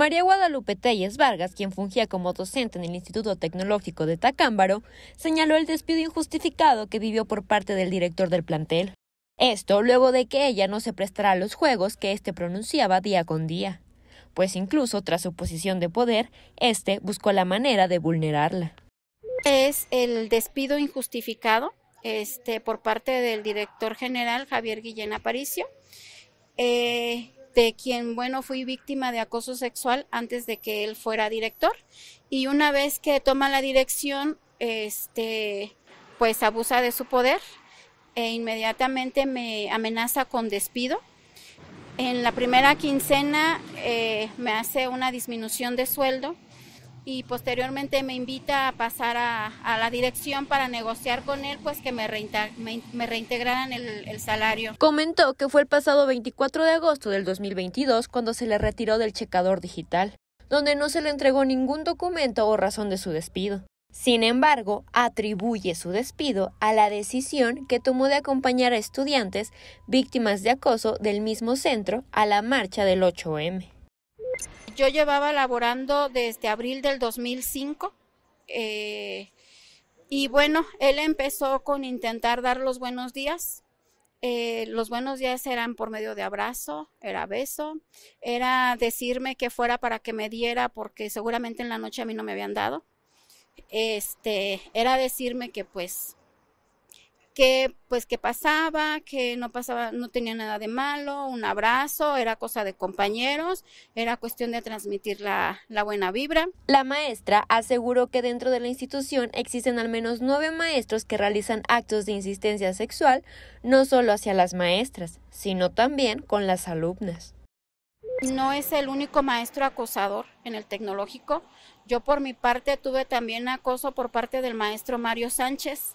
María Guadalupe Telles Vargas, quien fungía como docente en el Instituto Tecnológico de Tacámbaro, señaló el despido injustificado que vivió por parte del director del plantel. Esto luego de que ella no se prestara a los juegos que éste pronunciaba día con día, pues incluso tras su posición de poder, éste buscó la manera de vulnerarla. Es el despido injustificado este, por parte del director general Javier Guillén Aparicio. Eh, de quien, bueno, fui víctima de acoso sexual antes de que él fuera director. Y una vez que toma la dirección, este, pues abusa de su poder e inmediatamente me amenaza con despido. En la primera quincena eh, me hace una disminución de sueldo y posteriormente me invita a pasar a, la dirección para negociar con él, pues que me, reintegraran el salario. Comentó que fue el pasado 24 de agosto del 2022 cuando se le retiró del checador digital, donde no se le entregó ningún documento o razón de su despido. Sin embargo, atribuye su despido a la decisión que tomó de acompañar a estudiantes víctimas de acoso del mismo centro a la marcha del 8M. Yo llevaba laborando desde abril del 2005. Eh, y bueno, él empezó con intentar dar los buenos días. Eh, los buenos días eran por medio de abrazo, era beso, era decirme que fuera para que me diera porque seguramente en la noche a mí no me habían dado. Este, era decirme que pues que pues que pasaba, que no pasaba, no tenía nada de malo, un abrazo, era cosa de compañeros, era cuestión de transmitir la, la buena vibra. La maestra aseguró que dentro de la institución existen al menos nueve maestros que realizan actos de insistencia sexual, no solo hacia las maestras, sino también con las alumnas. No es el único maestro acosador en el tecnológico. Yo por mi parte tuve también acoso por parte del maestro Mario Sánchez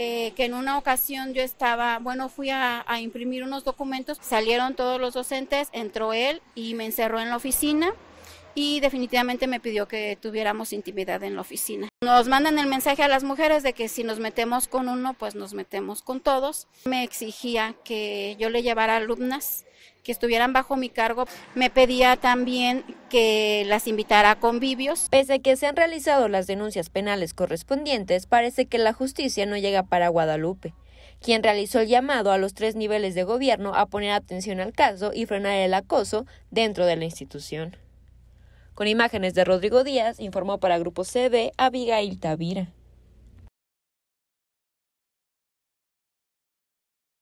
eh, que en una ocasión yo estaba, bueno, fui a, a imprimir unos documentos, salieron todos los docentes, entró él y me encerró en la oficina y definitivamente me pidió que tuviéramos intimidad en la oficina. Nos mandan el mensaje a las mujeres de que si nos metemos con uno, pues nos metemos con todos. Me exigía que yo le llevara alumnas que estuvieran bajo mi cargo. Me pedía también que las invitará a convivios. Pese a que se han realizado las denuncias penales correspondientes, parece que la justicia no llega para Guadalupe quien realizó el llamado a los tres niveles de gobierno a poner atención al caso y frenar el acoso dentro de la institución. Con imágenes de Rodrigo Díaz, informó para Grupo CB Abigail Tavira.